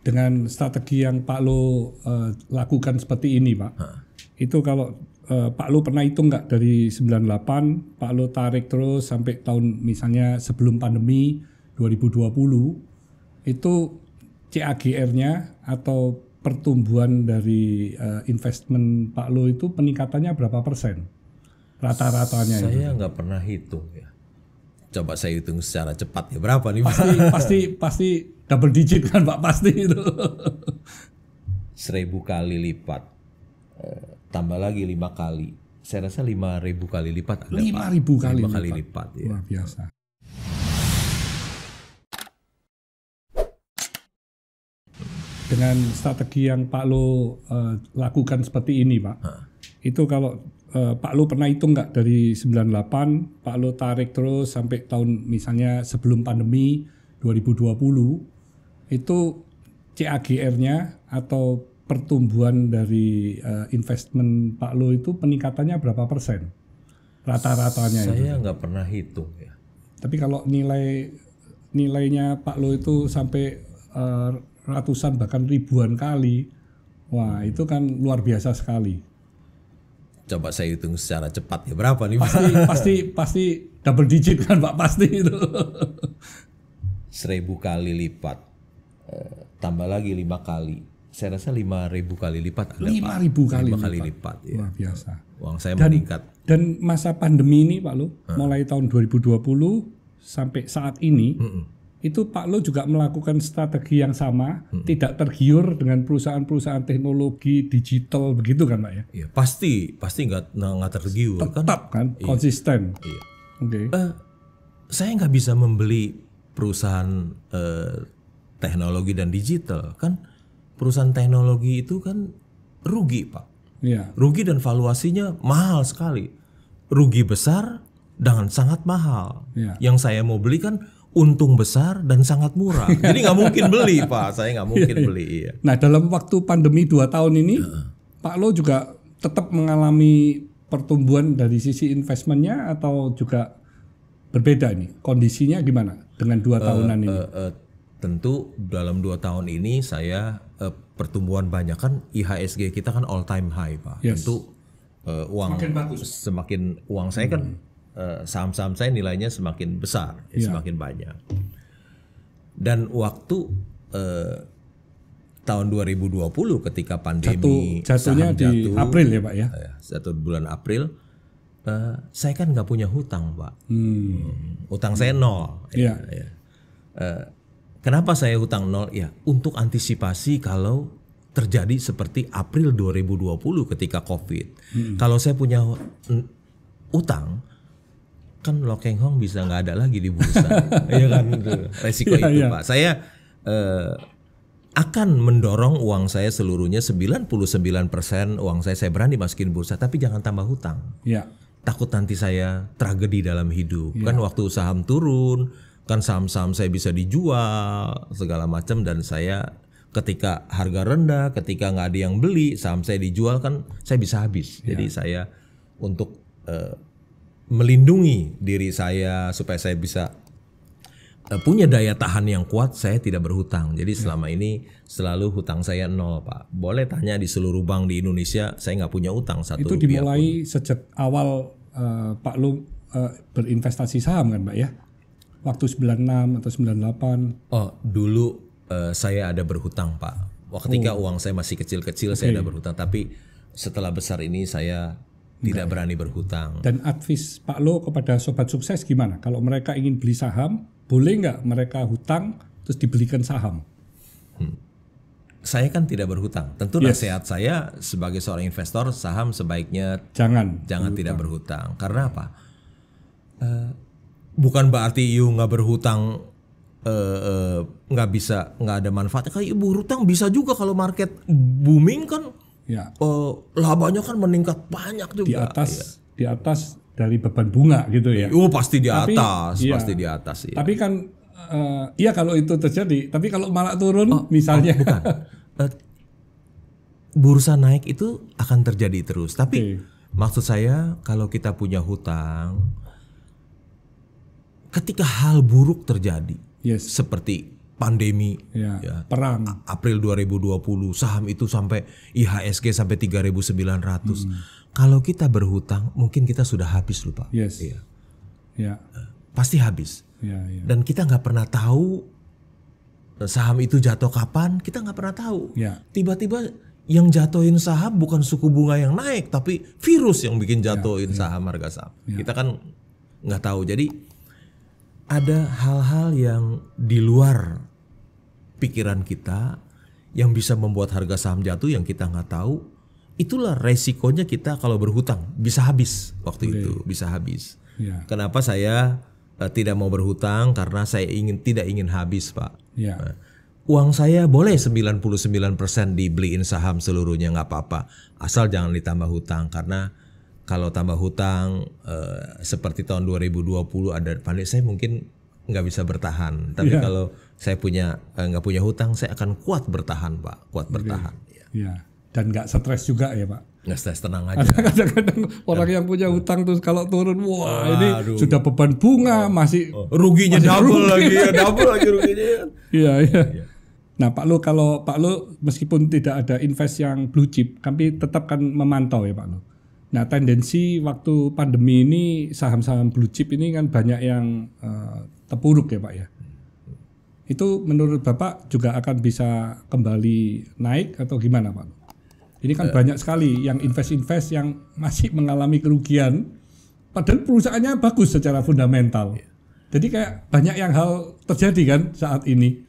dengan strategi yang Pak Lo uh, lakukan seperti ini, Pak. Ha. Itu kalau uh, Pak Lo pernah hitung nggak dari 98, Pak Lo tarik terus sampai tahun misalnya sebelum pandemi 2020 itu CAGR-nya atau pertumbuhan dari uh, investment Pak Lo itu peningkatannya berapa persen? Rata-ratanya Saya nggak pernah hitung ya. Coba saya hitung secara cepat ya berapa nih? Pasti Pak? pasti pasti double digit kan Pak pasti itu. Seribu kali lipat. Eh, tambah lagi lima kali. Saya rasa lima ribu kali lipat ada lima ribu kali, 5 kali lipat. ya. Luar biasa. Dengan strategi yang Pak Lo uh, lakukan seperti ini Pak, Hah. itu kalau eh, Pak Lu pernah hitung nggak dari 98 Pak Lu tarik terus sampai tahun misalnya sebelum pandemi 2020 itu CAGR-nya atau pertumbuhan dari uh, investment Pak Lu itu peningkatannya berapa persen? Rata-ratanya Saya nggak pernah hitung ya. Tapi kalau nilai nilainya Pak Lu itu sampai uh, ratusan bahkan ribuan kali, wah itu kan luar biasa sekali. Coba saya hitung secara cepat ya berapa nih? Pasti Pak? pasti pasti double digit kan Pak pasti itu. Seribu kali lipat. Eh, tambah lagi lima kali. Saya rasa lima ribu kali lipat ada lima ribu kali, lima kali lipat. ya. Luar biasa. Uang saya dan, meningkat. Dan masa pandemi ini Pak lo mulai tahun 2020 sampai saat ini. Hmm itu Pak Lo juga melakukan strategi yang sama, hmm. tidak tergiur dengan perusahaan-perusahaan teknologi digital begitu kan Pak ya? Iya pasti, pasti nggak nggak tergiur Tetap, kan? Tetap kan, iya. konsisten. Iya. Oke. Okay. Uh, eh, saya nggak bisa membeli perusahaan uh, teknologi dan digital kan? Perusahaan teknologi itu kan rugi Pak. Iya. Rugi dan valuasinya mahal sekali. Rugi besar dengan sangat mahal. Iya. Yang saya mau beli kan untung besar dan sangat murah. Jadi nggak mungkin beli, Pak. Saya nggak mungkin iya, iya. beli. Iya. Nah, dalam waktu pandemi dua tahun ini, uh. Pak Lo juga tetap mengalami pertumbuhan dari sisi investmentnya atau juga berbeda ini kondisinya gimana dengan dua eh, tahunan uh, ini? uh, tentu dalam dua tahun ini saya uh, pertumbuhan banyak kan IHSG kita kan all time high pak. Yes. Tentu uh, uang semakin bagus. Semakin uang saya kan hmm. kan Eh, saham-saham saya nilainya semakin besar, ya. semakin banyak. Dan waktu eh, tahun 2020 ketika pandemi Jatuh, jatuhnya saham di April ya Pak ya? Eh, satu bulan April, eh, saya kan nggak punya hutang Pak. Hmm. saya nol. Ya. ya. Ya. Eh, kenapa saya hutang nol? Ya untuk antisipasi kalau terjadi seperti April 2020 ketika COVID. Hmm. Kalau saya punya utang, kan Lokeng Hong bisa nggak ada lagi di bursa, ya kan resiko iya, itu ya. pak. Saya eh, akan mendorong uang saya seluruhnya 99% uang saya saya berani masukin bursa tapi jangan tambah hutang. Ya. Takut nanti saya tragedi dalam hidup. Ya. Kan waktu saham turun, kan saham-saham saya bisa dijual segala macam dan saya ketika harga rendah, ketika nggak ada yang beli, saham saya dijual kan saya bisa habis. Ya. Jadi saya untuk eh, melindungi diri saya supaya saya bisa eh, punya daya tahan yang kuat saya tidak berhutang jadi selama ini selalu hutang saya nol pak boleh tanya di seluruh bank di Indonesia saya nggak punya utang satu itu dimulai pun. sejak awal uh, Pak Lu uh, berinvestasi saham kan pak ya waktu 96 atau 98 oh dulu uh, saya ada berhutang pak waktu oh. ketika uang saya masih kecil-kecil okay. saya ada berhutang tapi setelah besar ini saya tidak okay. berani berhutang. Dan advis Pak Lo kepada sobat sukses gimana? Kalau mereka ingin beli saham, boleh nggak mereka hutang terus dibelikan saham? Hmm. Saya kan tidak berhutang. Tentu yes. nasihat saya sebagai seorang investor saham sebaiknya jangan jangan berhutang. tidak berhutang. Karena apa? Uh, bukan berarti you nggak berhutang eh, eh, nggak uh, uh, bisa nggak ada manfaatnya. Kayak ibu hutang bisa juga kalau market booming kan ya. uh, labanya kan meningkat banyak juga. Di atas, ya. di atas dari beban bunga gitu ya. Oh pasti di tapi, atas, ya. pasti di atas. Ya. Tapi kan, uh, iya kalau itu terjadi. Tapi kalau malah turun, oh, misalnya. Oh, bukan. Eh, bursa naik itu akan terjadi terus. Tapi okay. maksud saya kalau kita punya hutang, ketika hal buruk terjadi, yes. seperti pandemi ya, ya, perang April 2020 saham itu sampai IHSG sampai 3900 hmm. kalau kita berhutang mungkin kita sudah habis lupa yes. Iya. ya. ya pasti habis ya, ya. dan kita nggak pernah tahu eh, saham itu jatuh kapan kita nggak pernah tahu tiba ya. tiba-tiba yang jatuhin saham bukan suku bunga yang naik tapi virus yang bikin ya, jatuhin ya, ya. saham harga saham ya. kita kan nggak tahu jadi ada hal-hal yang di luar pikiran kita yang bisa membuat harga saham jatuh yang kita nggak tahu itulah resikonya kita kalau berhutang bisa habis waktu okay. itu bisa habis yeah. kenapa saya uh, tidak mau berhutang karena saya ingin tidak ingin habis pak yeah. Ya. uh, uang saya boleh 99% dibeliin saham seluruhnya nggak apa-apa asal jangan ditambah hutang karena kalau tambah hutang uh, seperti tahun 2020 ada pandai saya mungkin nggak bisa bertahan tapi yeah. kalau saya punya eh, nggak eh, punya hutang, saya akan kuat bertahan, Pak. Kuat bertahan. Ya. Iya. Ya. Dan nggak stres juga ya, Pak. Nggak stres tenang aja. Kadang-kadang orang yang punya hutang terus kalau turun, wah ini sudah beban bunga oh. masih oh. ruginya masih double rugi. lagi, ya, double lagi ruginya. Ya. Iya, iya. Ya. Nah, Pak Lu kalau Pak Lu meskipun tidak ada invest yang blue chip, kami tetap kan memantau ya, Pak Lu. Nah, tendensi waktu pandemi ini saham-saham blue chip ini kan banyak yang uh, terpuruk ya, Pak ya itu menurut Bapak juga akan bisa kembali naik atau gimana Pak? Ini kan uh, banyak sekali yang invest-invest yang masih mengalami kerugian, padahal perusahaannya bagus secara fundamental. Iya. Jadi kayak banyak yang hal terjadi kan saat ini.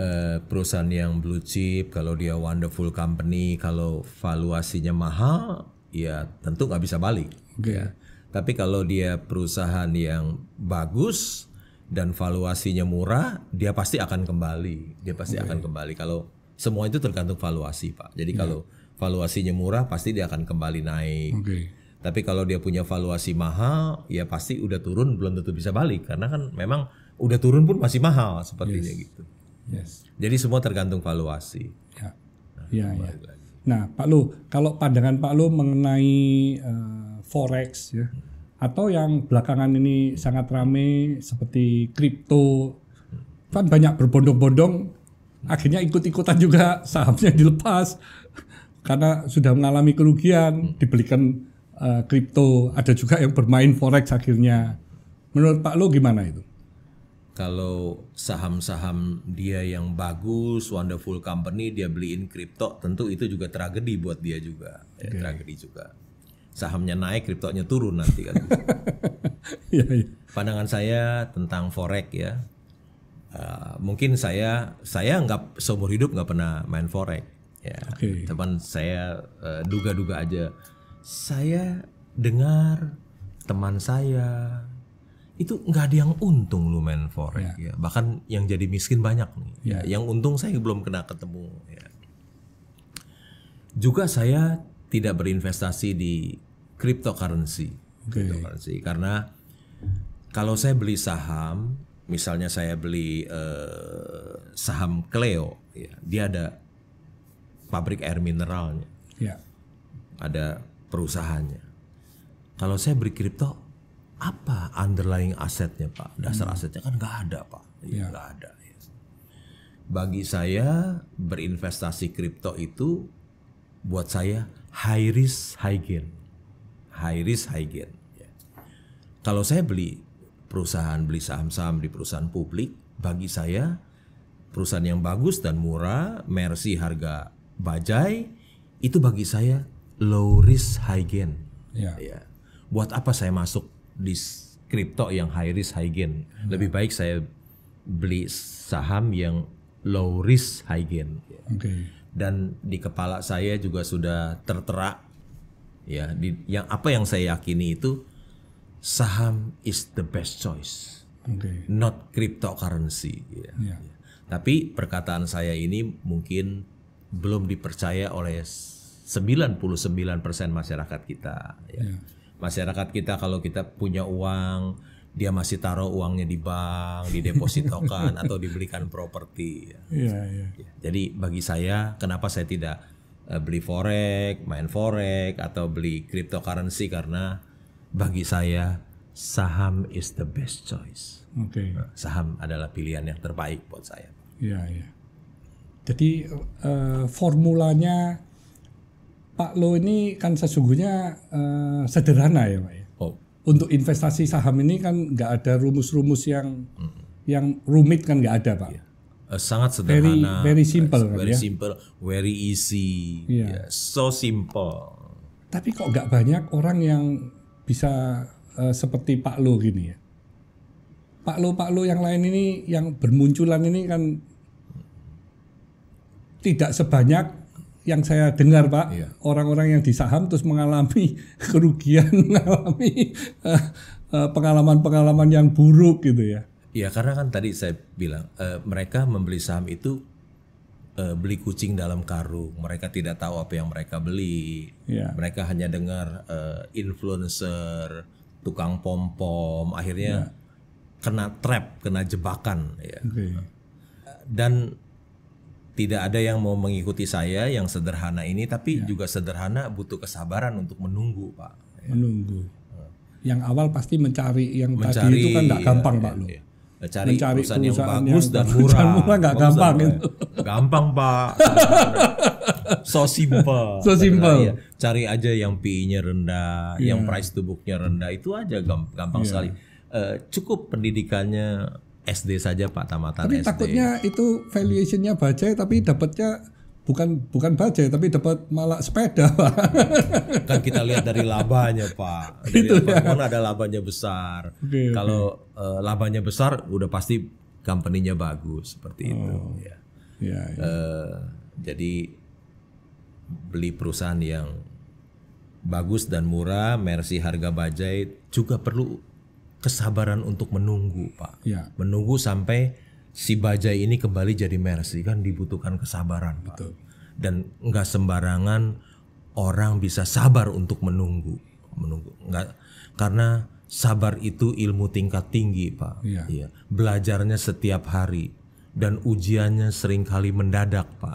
Uh, perusahaan yang blue chip, kalau dia wonderful company, kalau valuasinya mahal, ya tentu nggak bisa balik. Okay. Ya. Tapi kalau dia perusahaan yang bagus, dan valuasinya murah, dia pasti akan kembali. Dia pasti okay. Iya, akan iya. kembali. Kalau semua itu tergantung valuasi, Pak. Jadi yeah. kalau valuasinya murah, pasti dia akan kembali naik. Okay. Tapi kalau dia punya valuasi mahal, ya pasti udah turun belum tentu bisa balik karena kan memang udah turun pun masih mahal sepertinya yes. gitu. Yes. Jadi semua tergantung valuasi. Ya. Nah, ya, ya. Nah, Pak Lu, kalau pandangan Pak Lu mengenai uh, forex ya. Hmm atau yang belakangan ini sangat rame seperti kripto kan banyak berbondong-bondong akhirnya ikut-ikutan juga sahamnya dilepas karena sudah mengalami kerugian dibelikan uh, ada juga yang bermain forex akhirnya menurut Pak Lo gimana itu kalau saham-saham dia yang bagus, wonderful company, dia beliin kripto, tentu itu juga tragedi buat dia juga, okay. ya, tragedi juga sahamnya naik, kriptonya turun nanti kan. ya, ya. Pandangan saya tentang forex ya. Uh, mungkin saya saya nggak seumur hidup nggak pernah main forex ya okay. teman saya eh, duga-duga uh, aja saya dengar teman saya itu nggak ada yang untung lu main forex ya. ya bahkan yang jadi miskin banyak nih ya, ya yang untung saya belum kena ketemu ya juga saya tidak berinvestasi di cryptocurrency. Okay. Cryptocurrency karena kalau saya beli saham, misalnya saya beli eh, saham Cleo, ya, dia ada pabrik air mineralnya, yeah. ada perusahaannya. Kalau saya beli kripto, apa underlying asetnya pak? Dasar hmm. asetnya kan nggak ada pak, iya, ya. nggak ya, ada. Ya. Bagi saya berinvestasi kripto itu buat saya high risk high gain high risk high gain. Ya. Kalau saya beli perusahaan beli saham-saham di perusahaan publik, bagi saya perusahaan yang bagus dan murah, Mercy harga bajai itu bagi saya low risk high gain. Ya. ya. Buat apa saya masuk di kripto yang high risk high gain? Ya. Lebih baik saya beli saham yang low risk high gain. Ya. Oke. Okay. Dan di kepala saya juga sudah tertera ya di yang apa yang saya yakini itu saham is the best choice okay. not cryptocurrency ya. Yeah. tapi perkataan saya ini mungkin belum dipercaya oleh 99% masyarakat kita ya. Yeah. masyarakat kita kalau kita punya uang dia masih taruh uangnya di bank, di didepositokan atau dibelikan properti. Ya. Ya, ya. Jadi bagi saya, kenapa saya tidak Eh, beli forex, main forex atau beli cryptocurrency karena bagi saya saham is the best choice. Oke. Okay. Saham adalah pilihan yang terbaik buat saya. Iya, iya. Jadi uh, formulanya Pak Lo ini kan sesungguhnya uh, sederhana ya, Pak ya. Oh. Untuk investasi saham ini kan nggak ada rumus-rumus yang -hmm. yang rumit kan nggak ada, Pak. Iya. Eh, sangat sederhana, very, ya? very simple, very, very kan, simple, very easy, yeah. Yeah, so simple. Tapi kok gak banyak orang yang bisa uh, seperti Pak Lo gini ya? Pak Lo, Pak Lo yang lain ini yang bermunculan ini kan tidak sebanyak yang saya dengar pak iya. orang-orang yang di saham terus mengalami kerugian mengalami eh, pengalaman-pengalaman yang buruk gitu ya Ya karena kan tadi saya bilang uh, mereka membeli saham itu uh, beli kucing dalam karung. Mereka tidak tahu apa yang mereka beli. Yeah. Mereka hanya dengar uh, influencer, tukang pom pom. Akhirnya yeah. kena trap, kena jebakan. Ya. Okay. Dan tidak ada yang mau mengikuti saya yang sederhana ini, tapi ya. juga sederhana butuh kesabaran untuk menunggu, Pak. Ya. Menunggu. Hmm. Yang awal pasti mencari yang mencari, tadi itu kan tidak gampang, ya, Pak. Ya. Loh. Ya cari, Mencari perusahaan, yang bagus dan murah. murah nggak gampang itu. Gampang pak. so simple. So simple. Ya, cari aja yang PI-nya rendah, yeah. yang price to book-nya rendah itu aja gampang, yeah. sekali. Uh, cukup pendidikannya SD saja pak tamatan tapi SD. takutnya itu valuation-nya baca, tapi dapatnya bukan bukan bajai tapi dapat malah sepeda pak kan kita lihat dari labanya pak dari gitu, ya? ada labanya besar okay, kalau okay. Eh, labanya besar udah pasti company bagus seperti oh. itu ya, ya, ya. Uh, jadi beli perusahaan yang bagus dan murah mercy harga bajai juga perlu kesabaran untuk menunggu pak ya. menunggu sampai si bajai ini kembali jadi mercy kan dibutuhkan kesabaran Pak. Betul. dan nggak sembarangan orang bisa sabar untuk menunggu menunggu nggak karena sabar itu ilmu tingkat tinggi Pak iya. Iya. belajarnya setiap hari dan ujiannya seringkali mendadak Pak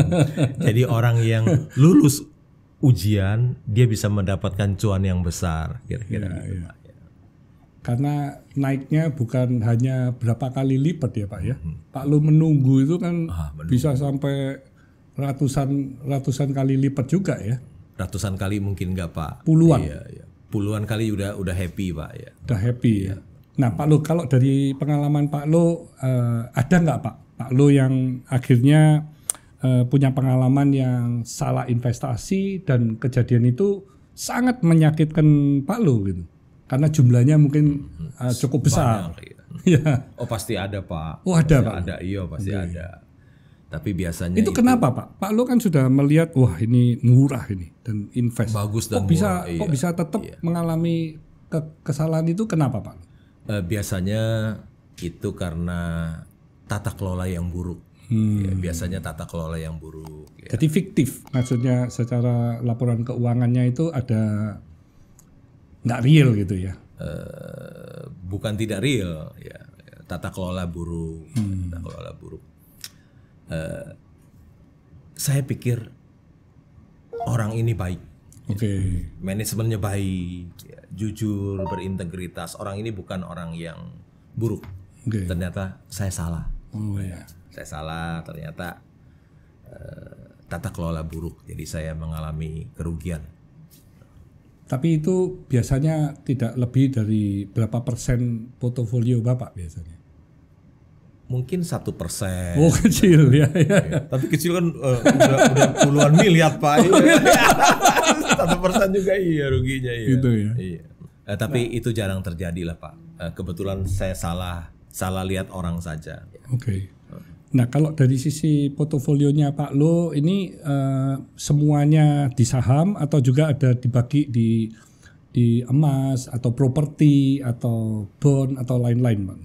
jadi orang yang lulus ujian dia bisa mendapatkan cuan yang besar kira-kira iya, gitu, iya. Pak karena naiknya bukan hanya berapa kali lipat ya Pak ya. Hmm. Pak lu menunggu itu kan ah, menunggu. bisa sampai ratusan ratusan kali lipat juga ya. Ratusan kali mungkin nggak Pak. Puluhan. Iya, iya. Puluhan kali udah udah happy Pak ya. Udah happy ya. ya. Nah Pak Lo kalau dari pengalaman Pak Lo uh, eh, ada nggak Pak Pak Lo yang akhirnya uh, punya pengalaman yang salah investasi dan kejadian itu sangat menyakitkan Pak Lo gitu karena jumlahnya mungkin uh, cukup besar. Banyak, iya. iya. oh pasti ada pak. Oh ada pasti pak. Ada iya pasti okay. ada. Tapi biasanya itu, itu kenapa pak? Pak lo kan sudah melihat wah ini murah ini dan invest. Bagus dan kok bisa, murah. Bisa, Kok iya. bisa tetap iya. mengalami ke kesalahan itu kenapa pak? Uh, biasanya itu karena tata kelola yang buruk. Hmm. Ya, biasanya tata kelola yang buruk. Ya. Jadi fiktif, maksudnya secara laporan keuangannya itu ada nggak real gitu ya uh, bukan tidak real ya tata kelola buruk ya, hmm. tata kelola buruk uh, saya pikir orang ini baik Oke. Okay. Manajemennya baik, ya, jujur, berintegritas. Orang ini bukan orang yang buruk. Okay. Ternyata saya salah. Oh Yeah. Saya salah. Ternyata uh, tata kelola buruk. Jadi saya mengalami kerugian. Tapi itu biasanya tidak lebih dari berapa persen portofolio Bapak biasanya? Mungkin satu persen. Oh kecil ya, ya. Tapi kecil kan uh, udah, udah puluhan miliar Pak. Oh, iya. Iya. Satu persen juga iya ruginya iya. Gitu ya. Iya. Eh, tapi nah. itu jarang terjadi lah Pak. Eh, kebetulan saya salah salah lihat orang saja. Oke. Okay. Nah, kalau dari sisi portofolionya Pak Lo ini uh, semuanya di saham atau juga ada dibagi di di emas atau properti atau bond atau lain-lain, Pak?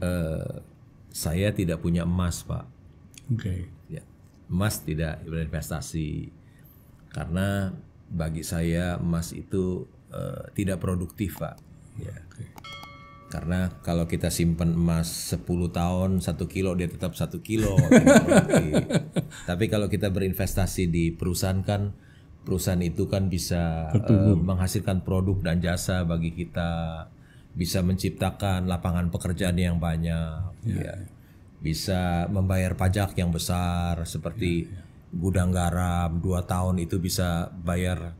Uh, saya tidak punya emas, Pak. Oke. Okay. Ya, emas tidak berinvestasi karena bagi saya emas itu uh, tidak produktif, Pak. Ya. Okay karena kalau kita simpan emas 10 tahun satu kilo dia tetap satu kilo tapi kalau kita berinvestasi di perusahaan kan perusahaan itu kan bisa uh, menghasilkan produk dan jasa bagi kita bisa menciptakan lapangan pekerjaan yang banyak ya, ya, ya. bisa membayar pajak yang besar seperti ya, ya. gudang garam dua tahun itu bisa bayar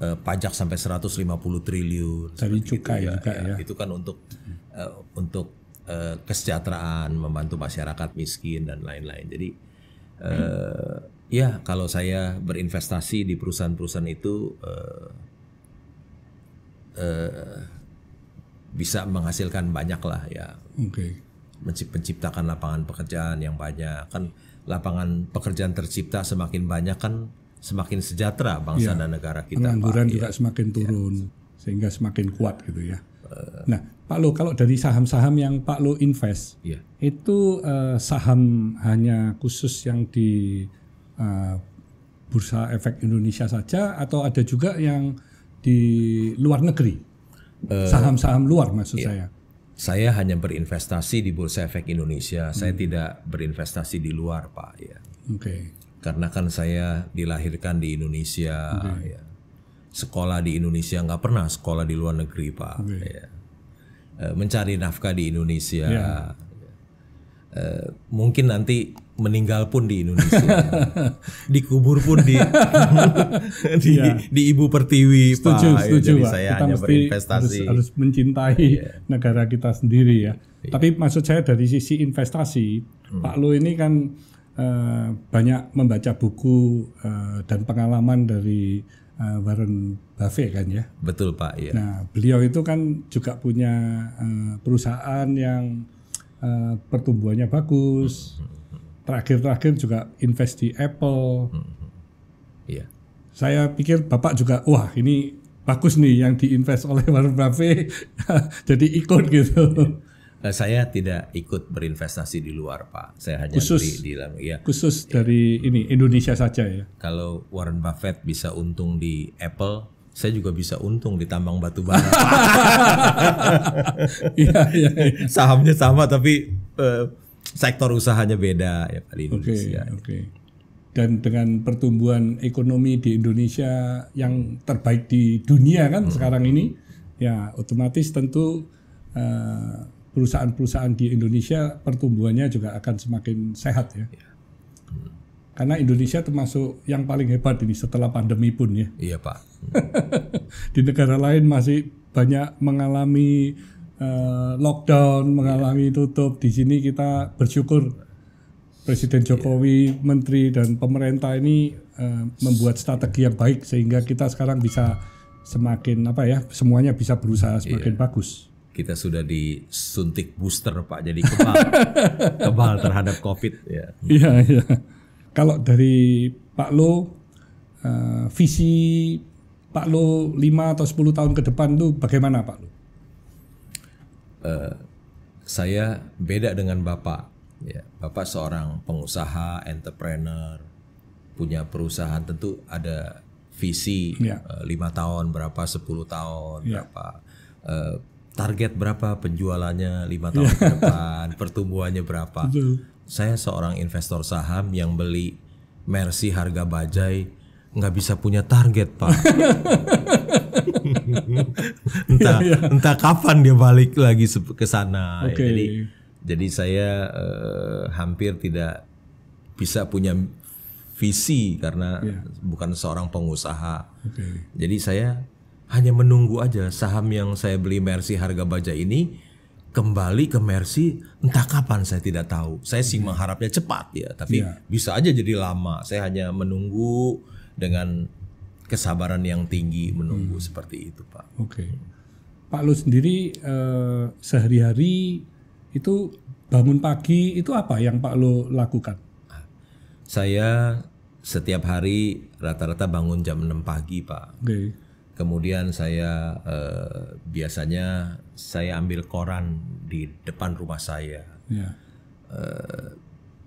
eh, pajak sampai 150 triliun. Tapi cukai itu, ya, juga ya, ya. Itu kan untuk hmm. eh, untuk eh, kesejahteraan, membantu masyarakat miskin dan lain-lain. Jadi eh, ya kalau saya berinvestasi di perusahaan-perusahaan itu eh, eh, bisa menghasilkan banyak lah ya. Okay. Menciptakan lapangan pekerjaan yang banyak kan lapangan pekerjaan tercipta semakin banyak kan semakin sejahtera bangsa ya, dan negara kita. Pengangguran Pak, iya. juga ya. semakin turun ya. sehingga semakin kuat gitu ya. Uh, nah, Pak Lo kalau dari saham-saham yang Pak Lo invest ya. itu uh, saham hanya khusus yang di uh, bursa efek Indonesia saja atau ada juga yang di luar negeri? Saham-saham uh, luar maksud ya. saya saya hanya berinvestasi di Bursa Efek Indonesia. Hmm. Saya tidak berinvestasi di luar, Pak. Ya. Oke. Okay karena kan saya dilahirkan di Indonesia okay. ya. sekolah di Indonesia nggak pernah sekolah di luar negeri pak okay. ya. Eh, mencari nafkah di Indonesia yeah. Ya. mungkin nanti meninggal pun di Indonesia dikubur pun di di, yeah. di ibu pertiwi setuju, pak setuju, ya, jadi saya kita hanya berinvestasi harus, harus mencintai yeah. negara kita sendiri ya yeah. tapi maksud saya dari sisi investasi hmm. Pak Lu ini kan Eh, banyak membaca buku uh, dan pengalaman dari uh, Warren Buffett kan ya. Betul Pak. Ya. Nah beliau itu kan juga punya uh, perusahaan yang uh, pertumbuhannya bagus. Terakhir-terakhir juga invest di Apple. Mm-hmm. Iya. Saya pikir Bapak juga wah ini bagus nih yang diinvest oleh Warren Buffett jadi ikut gitu. Eh, saya tidak ikut berinvestasi di luar pak saya hanya khusus, di dalam ya khusus ya. dari ini Indonesia saja ya kalau Warren Buffett bisa untung di Apple saya juga bisa untung di tambang batu bara. ya, ya, ya. Sahamnya sama tapi uh, sektor usahanya beda ya Pak di Indonesia. Oke. Okay, okay. Dan dengan pertumbuhan ekonomi di Indonesia yang terbaik di dunia kan hmm. sekarang ini, ya otomatis tentu uh, perusahaan-perusahaan di Indonesia pertumbuhannya juga akan semakin sehat ya. ya. Karena Indonesia termasuk yang paling hebat ini setelah pandemi pun ya. Iya pak. di negara lain masih banyak mengalami uh, lockdown, iya. mengalami ya. tutup. Di sini kita bersyukur Presiden iya. Jokowi, Menteri dan pemerintah ini uh, membuat strategi yang baik sehingga kita sekarang bisa semakin apa ya semuanya bisa berusaha semakin yeah. bagus kita sudah disuntik booster Pak jadi kebal kebal terhadap COVID ya. Iya iya. Kalau dari Pak Lo uh, visi Pak Lo 5 atau 10 tahun ke depan tuh bagaimana Pak Lo? Uh, saya beda dengan Bapak. Ya, Bapak seorang pengusaha, entrepreneur, punya perusahaan tentu ada visi ya. uh, tahun berapa, 10 tahun ya. berapa. Uh, target berapa penjualannya lima tahun ke depan, pertumbuhannya berapa. Saya seorang investor saham yang beli Mercy harga bajai nggak bisa punya target pak. entah iya, iya. entah kapan dia balik lagi ke sana. Okay. Ya, jadi jadi saya eh, hampir tidak bisa punya visi karena yeah. bukan seorang pengusaha. Okay. Jadi saya hanya menunggu aja saham yang saya beli Mercy harga baja ini kembali ke Mercy entah kapan saya tidak tahu. Saya sih iya. mengharapnya cepat ya, tapi ya. bisa aja jadi lama. Saya hanya menunggu dengan kesabaran yang tinggi menunggu hmm. seperti itu, Pak. Oke. Okay. Pak Lu sendiri eh, sehari-hari itu bangun pagi itu apa yang Pak Lu lakukan? Saya setiap hari rata-rata bangun jam 6 pagi, Pak. Oke. Okay Kemudian saya eh, biasanya saya ambil koran di depan rumah saya. Yeah. Eh,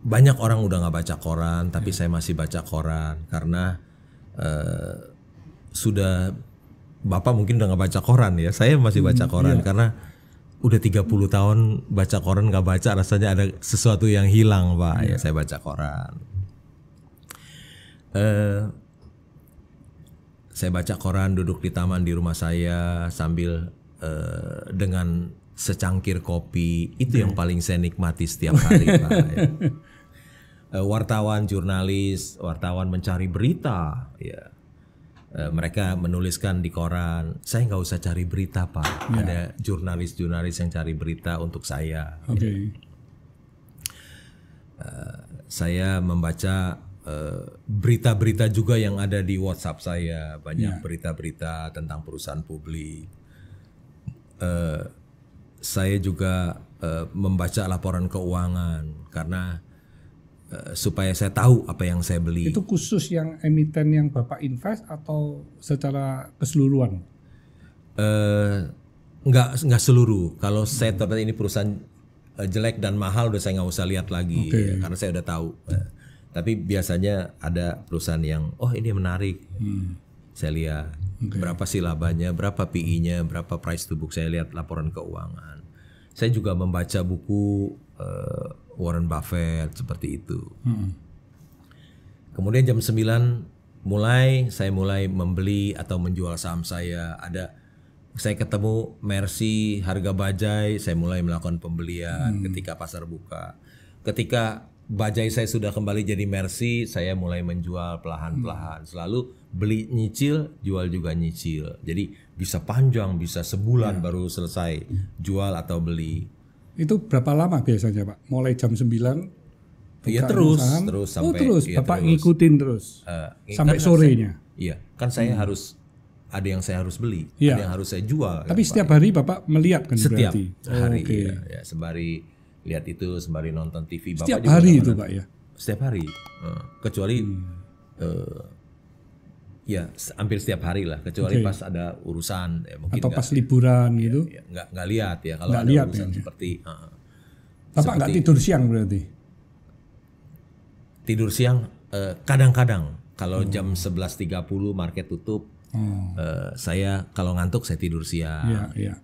banyak orang udah nggak baca koran, tapi yeah. saya masih baca koran karena eh, sudah bapak mungkin udah nggak baca koran ya. Saya masih baca hmm, koran yeah. karena udah 30 tahun baca koran nggak baca rasanya ada sesuatu yang hilang pak yeah. ya saya baca koran. Eh, saya baca koran duduk di taman di rumah saya sambil uh, dengan secangkir kopi itu hmm. yang paling saya nikmati setiap hari pak ya. uh, wartawan jurnalis wartawan mencari berita ya uh, mereka menuliskan di koran saya nggak usah cari berita pak yeah. ada jurnalis-jurnalis yang cari berita untuk saya okay. ya. uh, saya membaca Eh, berita-berita uh, juga yang ada di WhatsApp saya banyak ya. berita-berita yeah. tentang perusahaan publik. Uh, saya juga uh, membaca laporan keuangan karena uh, supaya saya tahu apa yang saya beli. Itu khusus yang emiten yang bapak invest atau secara keseluruhan? Uh, nggak nggak seluruh. Kalau hmm. saya ternyata ini perusahaan jelek dan mahal udah saya nggak usah lihat lagi okay. ya, karena saya udah tahu. Uh, tapi biasanya ada perusahaan yang oh ini menarik. Hmm. Saya lihat okay. berapa sih labanya, berapa PI-nya, berapa price to book. Saya lihat laporan keuangan. Saya juga membaca buku uh, Warren Buffett seperti itu. Hmm. Kemudian jam 9 mulai saya mulai membeli atau menjual saham saya. Ada saya ketemu Mercy harga bajai, saya mulai melakukan pembelian hmm. ketika pasar buka. Ketika bajai saya sudah kembali jadi mercy, saya mulai menjual pelahan-pelahan. Hmm. Selalu beli nyicil, jual juga nyicil. Jadi bisa panjang, bisa sebulan ya. baru selesai jual atau beli. Itu berapa lama biasanya, Pak? Mulai jam sembilan Iya terus, saham. terus oh, sampai oh, terus, ya, Bapak terus. ngikutin terus. Uh, sampai kan sorenya. Saya, iya, kan saya hmm. harus ada yang saya harus beli, ya. ada yang harus saya jual. Kan, Tapi kan, setiap Pak. hari Bapak melihat kan setiap berarti. hari oh, okay. ya, ya sembari lihat itu sembari nonton TV. Bapak setiap juga hari itu pak ya? Setiap hari, kecuali hmm. uh, ya hampir setiap hari lah, kecuali okay. pas ada urusan. Ya, mungkin Atau gak, pas liburan ya, gitu? Ya, nggak nggak lihat ya kalau ada lihat urusan ya. seperti. Uh, Bapak nggak tidur siang berarti? Tidur siang eh, kadang-kadang. Uh, kalau hmm. jam 11.30 market tutup, hmm. uh, saya kalau ngantuk saya tidur siang. Yeah, yeah.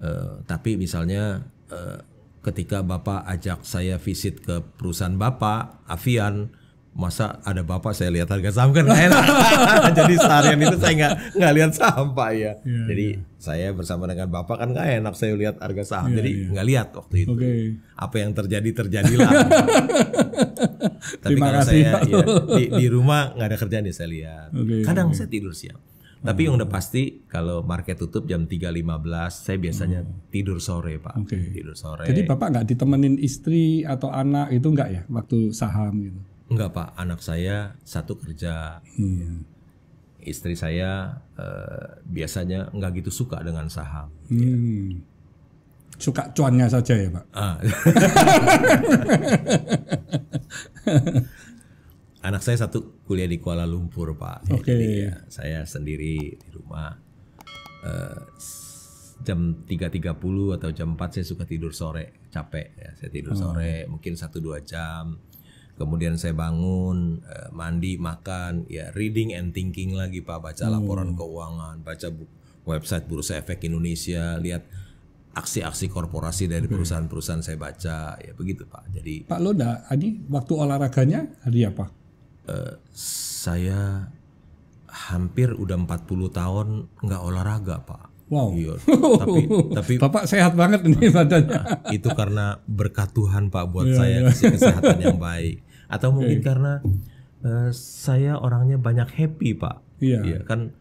Uh, tapi misalnya uh, ketika Bapak ajak saya visit ke perusahaan Bapak, Avian, masa ada Bapak saya lihat harga saham kan enak. Jadi seharian itu saya nggak nggak lihat saham Pak ya. Yeah, Jadi yeah. saya bersama dengan Bapak kan nggak enak saya lihat harga saham. Yeah, Jadi iya. nggak lihat waktu itu. Okay. Apa yang terjadi terjadilah. Tapi Terima kalau kasih, saya ya, di, di rumah nggak ada kerjaan ya saya lihat. Okay, Kadang okay. saya tidur siang tapi yang hmm. udah pasti kalau market tutup jam 3.15 saya biasanya hmm. tidur sore, Pak. Okay. Tidur sore. Jadi Bapak nggak ditemenin istri atau anak itu nggak ya waktu saham gitu? Enggak, Pak. Anak saya satu kerja. Hmm. Istri saya eh, biasanya nggak gitu suka dengan saham. Hmm. Ya. Suka cuannya saja ya, Pak. Ah. anak saya satu kuliah di Kuala Lumpur pak okay. jadi ya, saya sendiri di rumah uh, jam 3.30 atau jam 4 saya suka tidur sore capek ya saya tidur hmm. sore mungkin satu dua jam kemudian saya bangun uh, mandi makan ya reading and thinking lagi Pak baca hmm. laporan keuangan baca bu website Bursa Efek Indonesia lihat aksi-aksi korporasi dari hmm. perusahaan-perusahaan saya baca ya begitu Pak jadi Pak Loda Adi waktu olahraganya hari apa Eh, saya hampir udah 40 tahun nggak olahraga pak. Wow. Iya. Tapi tapi Bapak sehat banget nih badannya. Nah, itu karena berkat Tuhan Pak buat yeah, saya yeah. kesehatan yang baik. Atau okay. mungkin karena uh, saya orangnya banyak happy Pak. Iya. Yeah. kan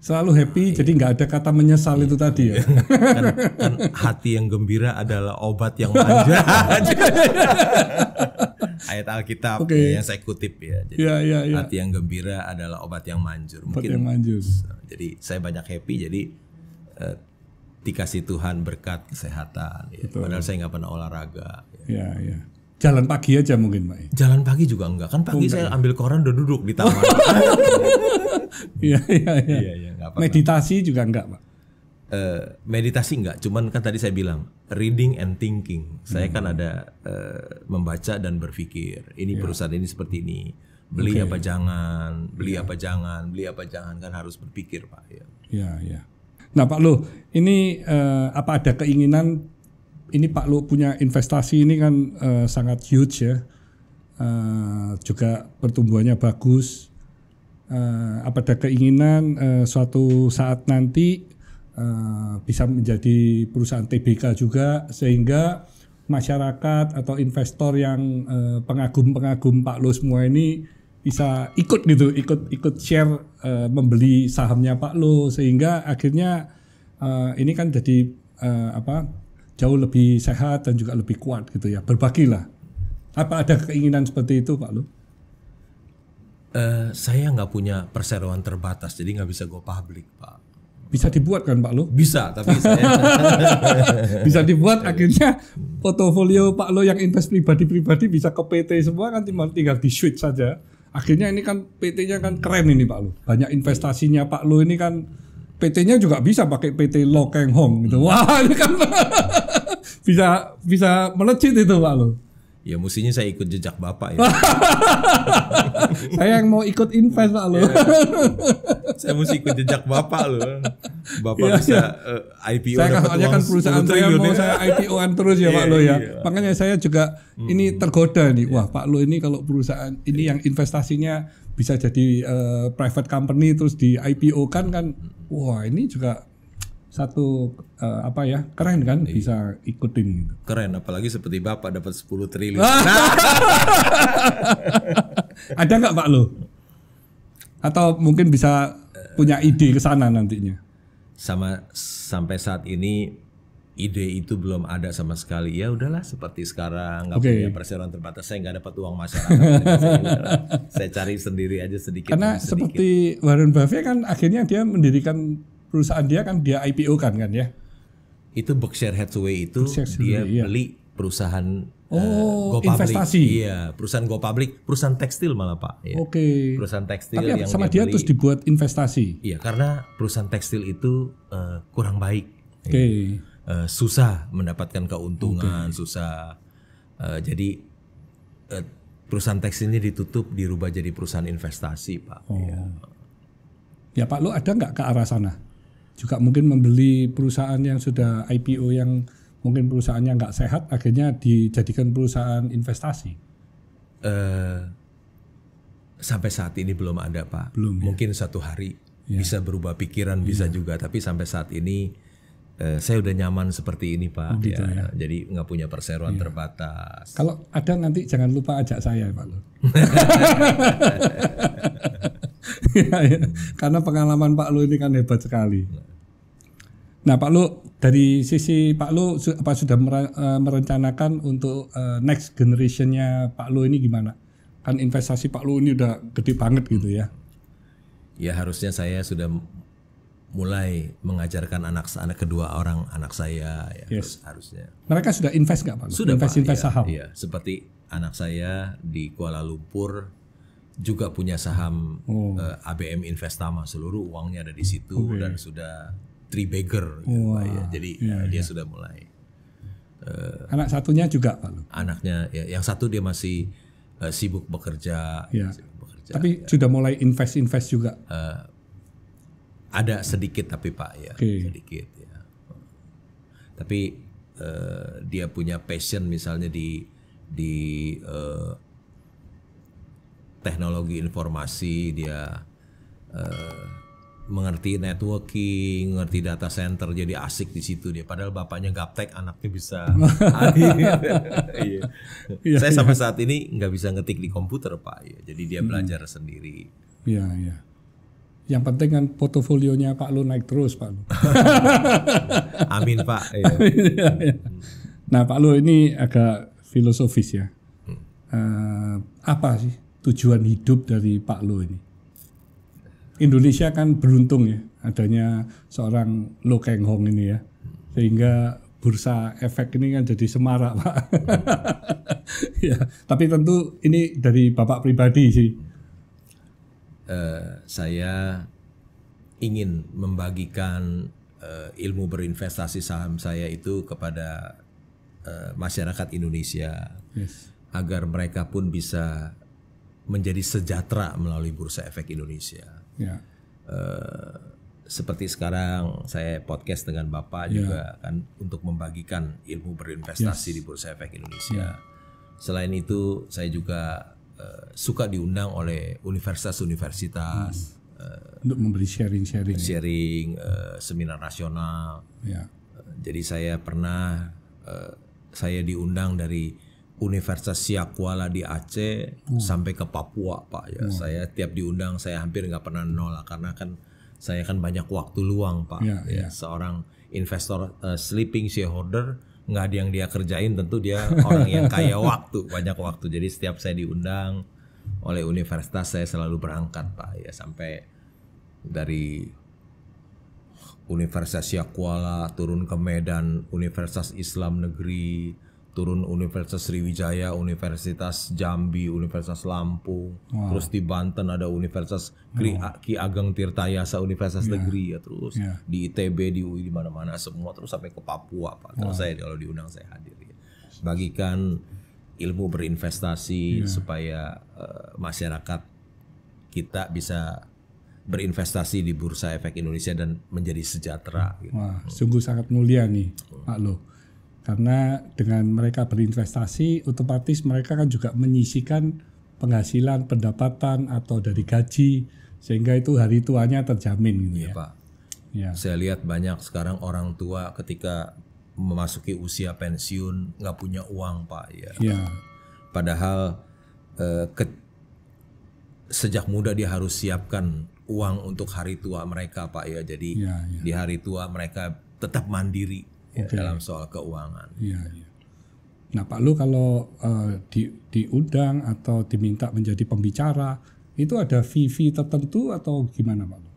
selalu happy ah, jadi iya. nggak ada kata menyesal itu tadi ya. Iya. kan, kan hati yang gembira adalah obat yang manja. ayat Alkitab okay. ya, yang saya kutip ya. Jadi yeah, yeah, yeah. hati yang gembira adalah obat yang manjur. Obat Mungkin, yang manjur. Jadi saya banyak happy jadi eh, dikasih Tuhan berkat kesehatan. Ya. Padahal saya nggak pernah olahraga. Ya. Yeah, yeah. Jalan pagi aja mungkin, Pak. Ya? Jalan pagi juga enggak. Kan pagi oh, saya ya? ambil koran udah duduk di taman. Iya, iya, iya. iya, iya meditasi juga enggak, Pak. Uh, eh, meditasi enggak, cuman kan tadi saya bilang reading and thinking. Saya hmm. kan ada uh, membaca dan berpikir. Ini yeah. perusahaan ini seperti ini. Beli okay. apa jangan, beli yeah. apa jangan, beli apa jangan kan harus berpikir, Pak. Ya, yeah, ya. Yeah. Nah, Pak Lu, ini uh, apa ada keinginan ini Pak Lu punya investasi ini kan uh, sangat huge ya. Uh, juga pertumbuhannya bagus. Uh, apa ada keinginan uh, suatu saat nanti Eh, bisa menjadi perusahaan TBK juga sehingga masyarakat atau investor yang pengagum eh, pengagum-pengagum Pak Lo semua ini bisa ikut gitu, ikut ikut share uh, membeli sahamnya Pak Lo sehingga akhirnya uh, ini kan jadi uh, apa jauh lebih sehat dan juga lebih kuat gitu ya. Berbagilah. Apa ada keinginan seperti itu Pak Lo? Uh, saya nggak punya perseroan terbatas, jadi nggak bisa go public Pak bisa dibuat kan Pak Lo? Bisa, tapi saya bisa dibuat akhirnya portofolio Pak Lo yang invest pribadi-pribadi bisa ke PT semua kan tinggal, tinggal di switch saja. Akhirnya ini kan PT-nya kan keren ini Pak Lo. Banyak investasinya Pak Lo ini kan PT-nya juga bisa pakai PT Lo Keng Hong gitu. Wah, ini kan bisa bisa melejit itu Pak Lo. Ya mestinya saya ikut jejak bapak ya. saya yang mau ikut invest pak lo. Ya, saya mesti ikut jejak bapak lo. Bapak ya, bisa ya. Uh, eh, IPO. Saya kan kan perusahaan saya mau ya. saya IPO-an terus ya pak lo ya. Iya. Makanya saya juga hmm. ini tergoda nih. Iya. Wah pak lo ini kalau perusahaan ini yang investasinya bisa jadi uh, private company terus di IPO kan kan. Wah ini juga satu uh, apa ya keren kan iya. bisa ikutin gitu. Keren apalagi seperti Bapak dapat 10 triliun. Ah. nah. Ada nggak Pak lo? Atau mungkin bisa punya ide ke sana nantinya? Sama sampai saat ini ide itu belum ada sama sekali ya udahlah seperti sekarang nggak okay. punya perseroan terbatas saya nggak dapat uang masyarakat saya cari sendiri aja sedikit karena sedikit. seperti Warren Buffett kan akhirnya dia mendirikan perusahaan dia kan dia IPO kan kan ya. Itu Berkshire Hathaway itu Berkshire dia iya. beli perusahaan eh, Oh, uh, go investasi. Public. Iya, perusahaan go public, perusahaan tekstil malah Pak. Ya. Oke. Okay. Perusahaan tekstil Tapi yang sama dia, dia beli. terus dibuat investasi. Iya, karena perusahaan tekstil itu uh, kurang baik. Oke. Okay. Ya. Uh, eh, susah mendapatkan keuntungan, okay. susah. Uh, jadi uh, perusahaan tekstil ini ditutup, dirubah jadi perusahaan investasi Pak. Oh. Ya. ya Pak, lo ada nggak ke arah sana? juga mungkin membeli perusahaan yang sudah IPO yang mungkin perusahaannya nggak sehat akhirnya dijadikan perusahaan investasi? Uh, sampai saat ini belum ada pak. Belum. Ya. Mungkin ya? satu hari ya. bisa berubah pikiran ya. bisa iya. juga, tapi sampai saat ini uh, saya udah nyaman seperti ini pak. Oh, gitu, ya. ya. Jadi nggak punya perseroan ya. terbatas. Kalau ada nanti jangan lupa ajak saya pak. Iya, iya. Karena pengalaman Pak Lu ini kan hebat sekali. Nah, Pak Lu dari sisi Pak Lu apa sudah eh, merencanakan untuk eh, next generationnya Pak Lu ini gimana? Kan investasi Pak Lu ini udah gede banget gitu ya. Ya harusnya saya sudah mulai mengajarkan anak anak kedua orang anak saya ya yes. harusnya. Mereka sudah invest nggak Pak? Sudah invest Pak, invest ya, saham. Iya, seperti anak saya di Kuala Lumpur juga punya saham oh. uh, eh, ABM Investama seluruh uangnya ada di situ okay. dan sudah three bagger gitu ya. Jadi iya, eh, dia iya. sudah mulai. Uh, Anak satunya juga Pak. Anaknya ya yang satu dia masih uh, sibuk bekerja, ya. sibuk bekerja. Tapi ya. sudah mulai invest-invest juga. Uh, ada sedikit tapi Pak ya, okay. sedikit ya. Tapi uh, dia punya passion misalnya di di uh, teknologi informasi, dia eh, mengerti networking, mengerti data center, jadi asik di situ dia. Padahal bapaknya gaptek, anaknya bisa. Iya. iya. Saya iya, sampai iya. saat ini nggak bisa ngetik di komputer pak, jadi dia belajar sendiri. Iya iya. Yang penting kan portofolionya Pak Lu naik terus Pak Lu. Amin Pak. Mm. Nah Pak Lu ini agak filosofis ya. Uh, apa sih tujuan hidup dari Pak Lo ini? Indonesia kan beruntung ya adanya seorang Lo Keng Hong ini ya sehingga bursa efek ini kan jadi semarak Pak. ya, tapi tentu ini dari Bapak pribadi sih. Uh, saya ingin membagikan uh, ilmu berinvestasi saham saya itu kepada uh, masyarakat Indonesia yes. agar mereka pun bisa menjadi sejahtera melalui Bursa Efek Indonesia. Ya. Uh, seperti sekarang saya podcast dengan Bapak yeah. juga kan untuk membagikan ilmu berinvestasi yes. di Bursa Efek Indonesia. Yeah. Selain itu saya juga uh, suka diundang oleh universitas-universitas hmm. uh, untuk memberi sharing-sharing, sharing uh, seminar nasional. Yeah. Ya. Uh, jadi saya pernah uh, saya diundang dari Universitas Siakwala di Aceh hmm. sampai ke Papua Pak ya. Hmm. Saya tiap diundang saya hampir nggak pernah nolak karena kan saya kan banyak waktu luang Pak. Ya, ya. ya. Seorang investor uh, sleeping shareholder nggak ada yang dia kerjain tentu dia orang yang kaya waktu banyak waktu. Jadi setiap saya diundang oleh universitas saya selalu berangkat Pak ya sampai dari Universitas Siakwala turun ke Medan, Universitas Islam Negeri, turun Universitas Sriwijaya, Universitas Jambi, Universitas Lampung, wow. terus di Banten ada Universitas Kri, oh. Ki Ageng Tirtayasa, Universitas yeah. Negeri ya terus yeah. di ITB, di UI di mana-mana semua terus sampai ke Papua Pak. Terus wow. saya kalau diundang saya hadir ya. Bagikan ilmu berinvestasi yeah. supaya uh, masyarakat kita bisa berinvestasi di Bursa Efek Indonesia dan menjadi sejahtera. Gitu. Wah, sungguh sangat mulia nih, Pak Loh. Karena dengan mereka berinvestasi, otomatis mereka kan juga menyisikan penghasilan, pendapatan atau dari gaji sehingga itu hari tuanya terjamin gitu ya. ya. Pak. Ya. Saya lihat banyak sekarang orang tua ketika memasuki usia pensiun nggak punya uang pak ya. ya. Padahal eh, ke, sejak muda dia harus siapkan uang untuk hari tua mereka pak ya. Jadi ya, ya. di hari tua mereka tetap mandiri okay. dalam soal keuangan. Iya, iya. Nah Pak Lu kalau uh, di, diundang atau diminta menjadi pembicara itu ada fee tertentu atau gimana Pak Lu?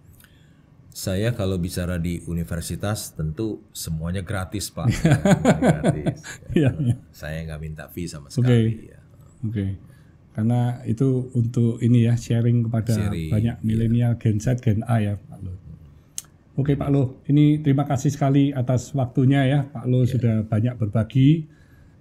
Saya kalau bicara di universitas tentu semuanya gratis Pak. Iya, ya, gratis. Ya, ya. Saya nggak minta fee sama sekali. Ya. Oke. Okay. Ya. Okay. Karena itu untuk ini ya sharing kepada sharing, banyak iya. milenial iya. Gen Z, Gen A ya Oke Pak Loh, ini terima kasih sekali atas waktunya ya. Pak Loh ya. sudah banyak berbagi.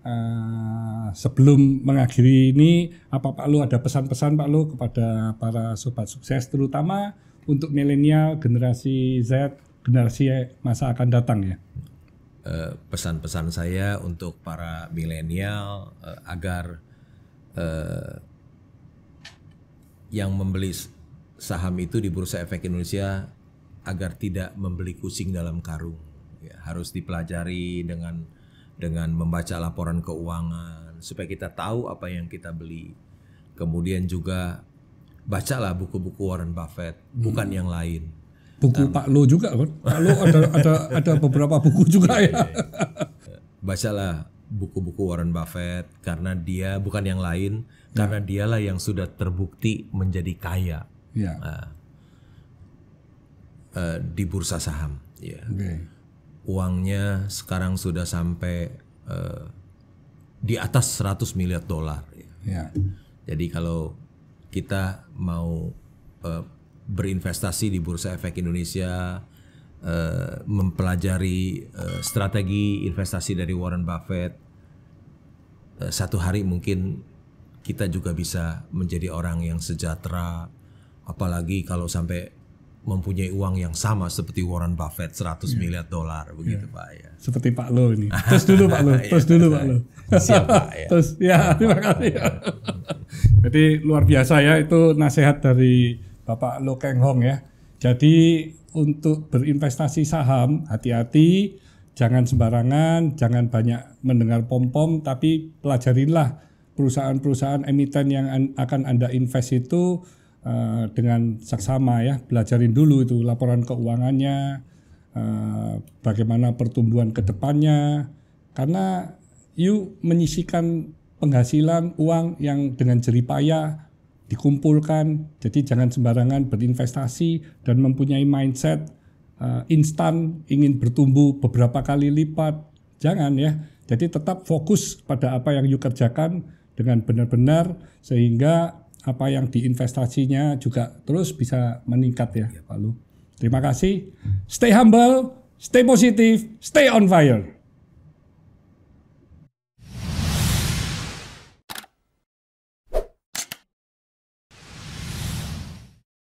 Uh, sebelum mengakhiri ini, apa Pak Loh ada pesan-pesan Pak Loh kepada para sobat sukses, terutama untuk milenial, generasi Z, generasi masa akan datang ya? pesan eh, pesan-pesan saya untuk para milenial uh, agar uh, yang membeli saham itu di Bursa Efek Indonesia agar tidak membeli kucing dalam karung. Ya, harus dipelajari dengan dengan membaca laporan keuangan supaya kita tahu apa yang kita beli. Kemudian juga bacalah buku-buku Warren Buffett, bukan hmm. yang lain. Buku um, Pak Lo juga kan? Pak Lo ada ada ada beberapa buku juga iya, ya. Iya, iya. bacalah buku-buku Warren Buffett karena dia bukan yang lain, ya. karena dialah yang sudah terbukti menjadi kaya. Ya. Nah, Eh, di bursa saham. Ya. Okay. Uangnya sekarang sudah sampai uh, di atas 100 miliar dolar. Ya. Yeah. Jadi kalau kita mau uh, berinvestasi di Bursa Efek Indonesia, uh, mempelajari uh, strategi investasi dari Warren Buffett, uh, satu hari mungkin kita juga bisa menjadi orang yang sejahtera, apalagi kalau sampai mempunyai uang yang sama seperti Warren Buffett 100 yeah. miliar dolar iya. begitu yeah. Pak ya. Seperti Pak Lo ini. Iya, terus dulu Pak Lo, terus dulu Pak ya. Lo. Terus ya terima kasih. Jadi luar biasa ya itu nasihat dari Bapak Lo Keng Hong ya. Jadi untuk berinvestasi saham hati-hati jangan sembarangan, jangan banyak mendengar pom-pom tapi pelajarilah perusahaan-perusahaan emiten yang akan Anda invest itu uh, dengan saksama ya belajarin dulu itu laporan keuangannya uh, bagaimana pertumbuhan kedepannya karena you menyisikan penghasilan uang yang dengan jeripaya dikumpulkan jadi jangan sembarangan berinvestasi dan mempunyai mindset uh, instan ingin bertumbuh beberapa kali lipat jangan ya jadi tetap fokus pada apa yang you kerjakan dengan benar-benar sehingga apa yang diinvestasinya juga terus bisa meningkat ya, ya Pak Lu. Terima kasih. Stay humble, stay positive, stay on fire.